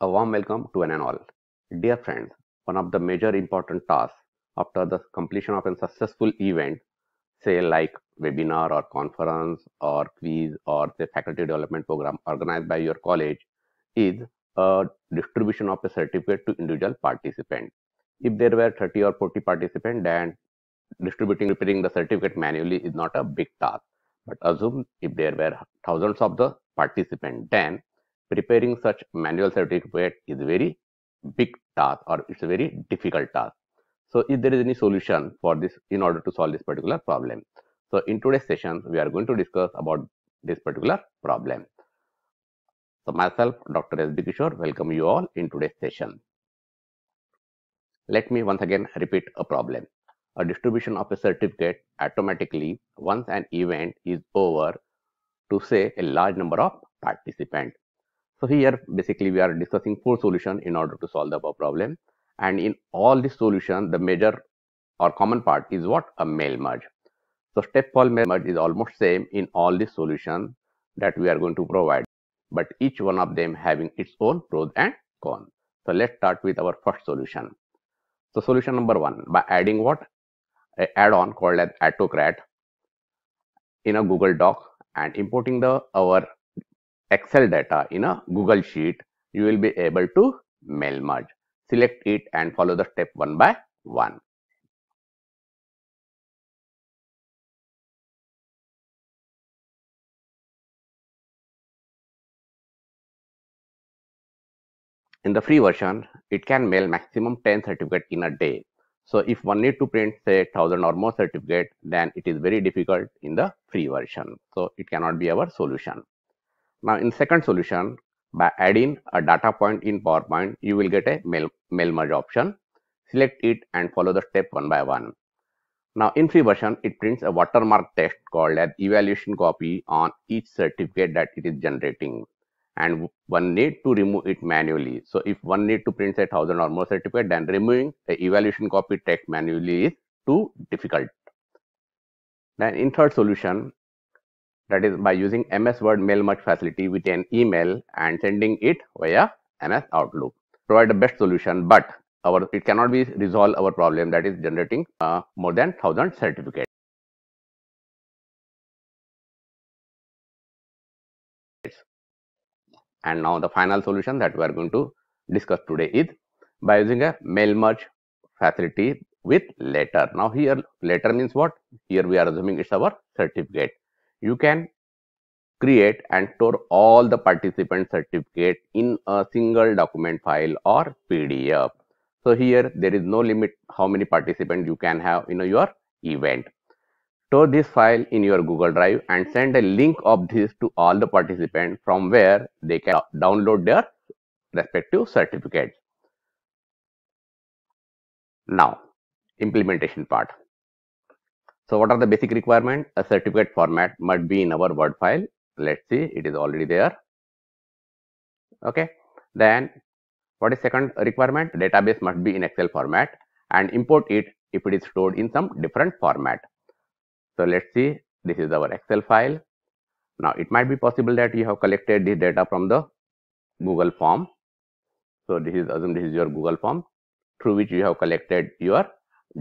A warm welcome to an and all. Dear friends, one of the major important tasks after the completion of a successful event, say like webinar or conference or quiz or the faculty development program organized by your college is a distribution of a certificate to individual participant. If there were 30 or 40 participants, then distributing preparing the certificate manually is not a big task. But assume if there were thousands of the participants, then preparing such manual certificate is very big task or it's a very difficult task. So if there is any solution for this in order to solve this particular problem. So in today's session, we are going to discuss about this particular problem. So myself, Dr. S. B. Kishore, welcome you all in today's session. Let me once again repeat a problem. A distribution of a certificate automatically once an event is over to say a large number of participants. So, here basically we are discussing four solutions in order to solve the above problem and in all these solutions, the major or common part is what a mail merge. So, step fall mail merge is almost same in all these solutions that we are going to provide, but each one of them having its own pros and cons. So, let's start with our first solution. So, solution number one by adding what a add-on called as Autocrat in a Google Doc and importing the our Excel data in a Google Sheet, you will be able to mail merge. Select it and follow the step one by one. In the free version, it can mail maximum 10 certificates in a day. So if one need to print say 1000 or more certificate, then it is very difficult in the free version. So it cannot be our solution. Now in second solution, by adding a data point in PowerPoint, you will get a mail, mail merge option. Select it and follow the step one by one. Now in free version, it prints a watermark text called an evaluation copy on each certificate that it is generating. And one need to remove it manually. So if one need to print a thousand or more certificate, then removing the evaluation copy text manually is too difficult. Then in third solution, that is by using MS Word mail merge facility with an email and sending it via MS Outlook. Provide the best solution, but our it cannot be resolve our problem that is generating uh, more than 1000 certificates. And now the final solution that we are going to discuss today is by using a mail merge facility with letter. Now here letter means what? Here we are assuming it's our certificate you can create and store all the participant certificate in a single document file or PDF. So here there is no limit how many participants you can have in your event. Store this file in your Google Drive and send a link of this to all the participants from where they can download their respective certificates. Now, implementation part. So what are the basic requirement? A certificate format must be in our Word file. Let's see, it is already there. Okay. Then what is second requirement? Database must be in Excel format and import it if it is stored in some different format. So let's see, this is our Excel file. Now it might be possible that you have collected this data from the Google form. So this is assume this is your Google form through which you have collected your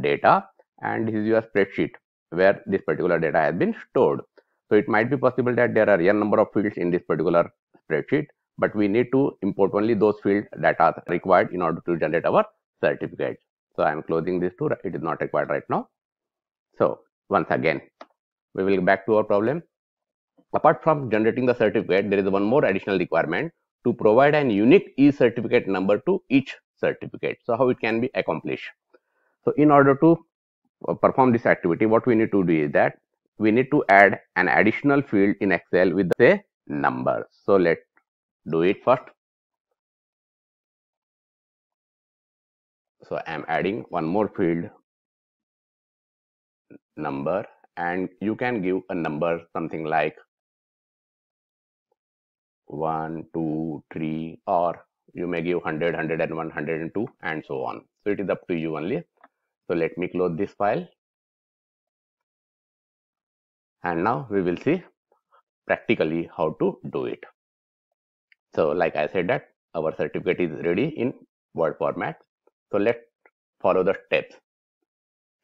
data and this is your spreadsheet where this particular data has been stored. So it might be possible that there are n number of fields in this particular spreadsheet, but we need to import only those fields that are required in order to generate our certificate. So I am closing this too. It is not required right now. So once again, we will back to our problem. Apart from generating the certificate, there is one more additional requirement to provide an unique e-certificate number to each certificate. So how it can be accomplished. So in order to perform this activity, what we need to do is that we need to add an additional field in Excel with the number. So let's do it first. So I am adding one more field number and you can give a number something like one, two, three, or you may give 100, 101, 102 and so on. So it is up to you only so let me close this file. And now we will see practically how to do it. So like I said that our certificate is ready in Word format. So let's follow the steps.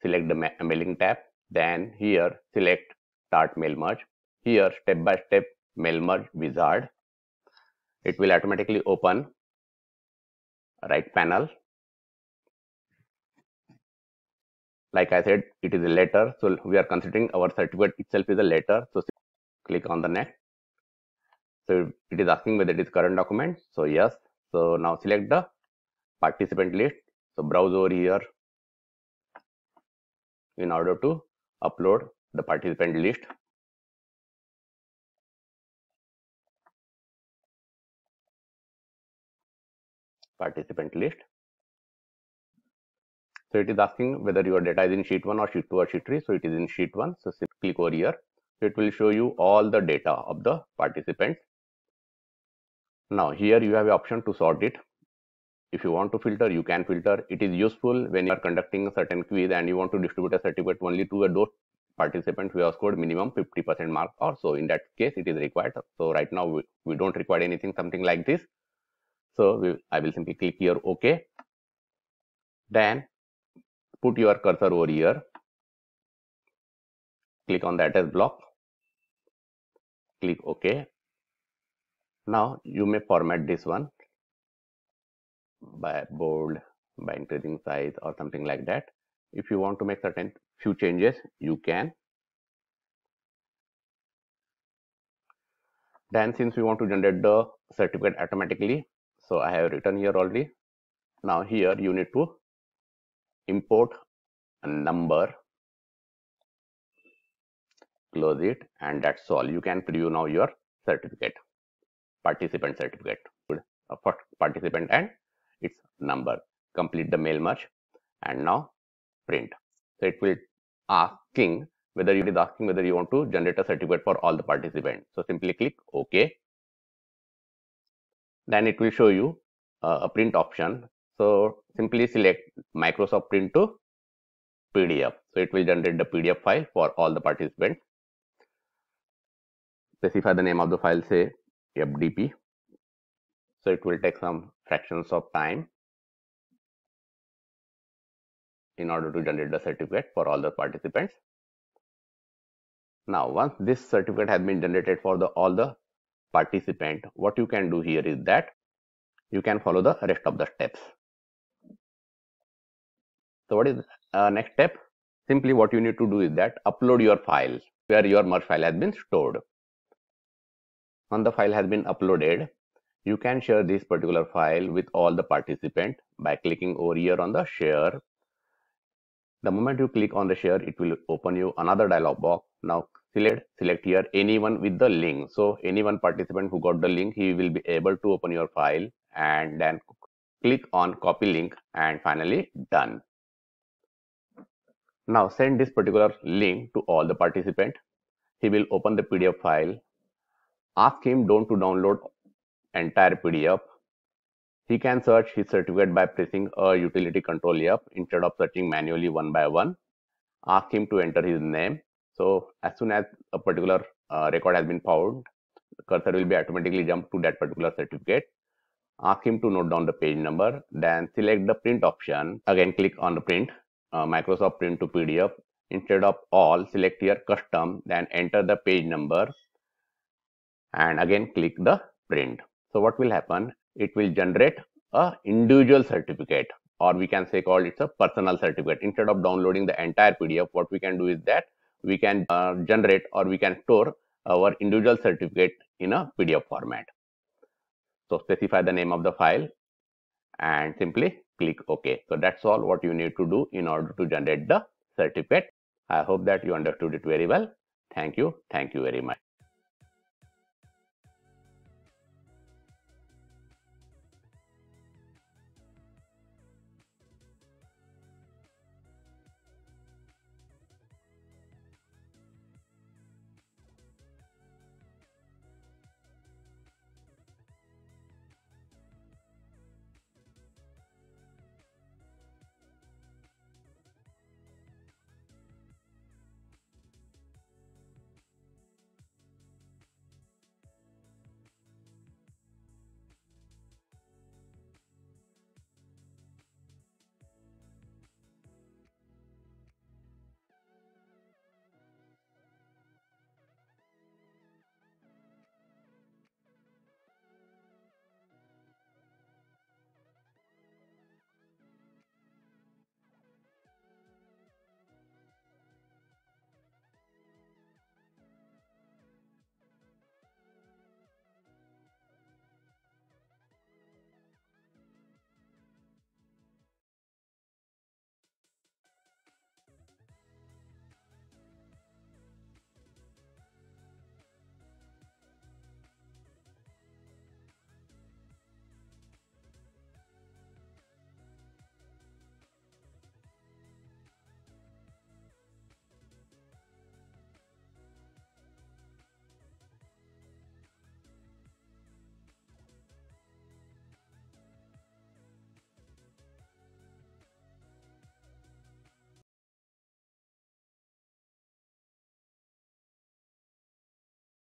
Select the ma mailing tab. Then here select start mail merge. Here step by step mail merge wizard. It will automatically open right panel like I said, it is a letter. So we are considering our certificate itself is a letter. So click on the next. So it is asking whether it is current document. So yes. So now select the participant list. So browse over here in order to upload the participant list. Participant list. So it is asking whether your data is in sheet 1 or sheet 2 or sheet 3. So it is in sheet 1. So click over here. So it will show you all the data of the participants. Now here you have an option to sort it. If you want to filter, you can filter. It is useful when you are conducting a certain quiz and you want to distribute a certificate only to a those participants who have scored minimum 50% mark or so. In that case, it is required. So right now we, we don't require anything something like this. So we, I will simply click here OK. Then put your cursor over here click on that as block click ok now you may format this one by bold by increasing size or something like that if you want to make certain few changes you can then since we want to generate the certificate automatically so i have written here already now here you need to import a number close it and that's all you can preview now your certificate participant certificate uh, for participant and its number complete the mail merge and now print so it will asking whether it is asking whether you want to generate a certificate for all the participants so simply click ok then it will show you uh, a print option so simply select Microsoft print to PDF. So it will generate the PDF file for all the participants. Specify the name of the file, say FDP. So it will take some fractions of time in order to generate the certificate for all the participants. Now, once this certificate has been generated for the all the participant, what you can do here is that you can follow the rest of the steps. So what is uh, next step? Simply what you need to do is that upload your file where your merge file has been stored. When the file has been uploaded, you can share this particular file with all the participant by clicking over here on the share. The moment you click on the share, it will open you another dialog box. Now select select here anyone with the link. So anyone participant who got the link, he will be able to open your file and then click on copy link and finally done. Now send this particular link to all the participant. He will open the PDF file. Ask him don't to download entire PDF. He can search his certificate by pressing a utility control up instead of searching manually one by one. Ask him to enter his name. So as soon as a particular uh, record has been found, cursor will be automatically jumped to that particular certificate. Ask him to note down the page number, then select the print option. Again, click on the print uh, Microsoft print to PDF. Instead of all, select here custom, then enter the page number and again click the print. So what will happen? It will generate a individual certificate or we can say called it's a personal certificate. Instead of downloading the entire PDF, what we can do is that we can uh, generate or we can store our individual certificate in a PDF format. So specify the name of the file and simply click OK. So that's all what you need to do in order to generate the certificate. I hope that you understood it very well. Thank you. Thank you very much.